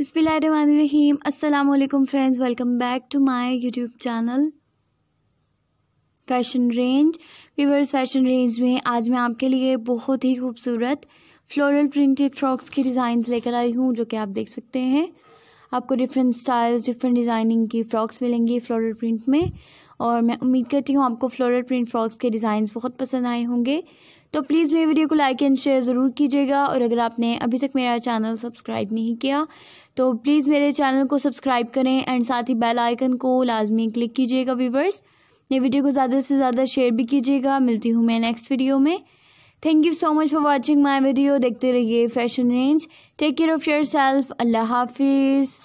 बिस्मिल्लाहिर्रहमानिर्रहीम अस्सलाम वालेकुम friends welcome back to my YouTube channel fashion range weavers fashion range में आज मैं आपके लिए बहुत ही खूबसूरत फ्लोरल प्रिंटेड फ्रॉक्स की डिज़ाइन लेकर आई हूँ जो कि आप देख सकते हैं आपको डिफरेंट स्टाइल्स डिफरेंट डिज़ाइनिंग की फ़्रॉक्स मिलेंगी फ्लोरल प्रिंट में और मैं उम्मीद करती हूँ आपको फ्लोरल प्रिंट फ्रॉक्स के डिज़ाइन बहुत पसंद आए होंगे तो प्लीज़ मेरी वीडियो को लाइक एंड शेयर ज़रूर कीजिएगा और अगर आपने अभी तक मेरा चैनल सब्सक्राइब नहीं किया तो प्लीज़ मेरे चैनल को सब्सक्राइब करें एंड साथ ही बेल आइकन को लाजमी क्लिक कीजिएगा व्यूवर्स ये वीडियो को ज़्यादा से ज़्यादा शेयर भी कीजिएगा मिलती हूँ मैं नेक्स्ट वीडियो में thank you so much for watching my video देखते रहिए fashion range take care of yourself अल्लाह हाफिज़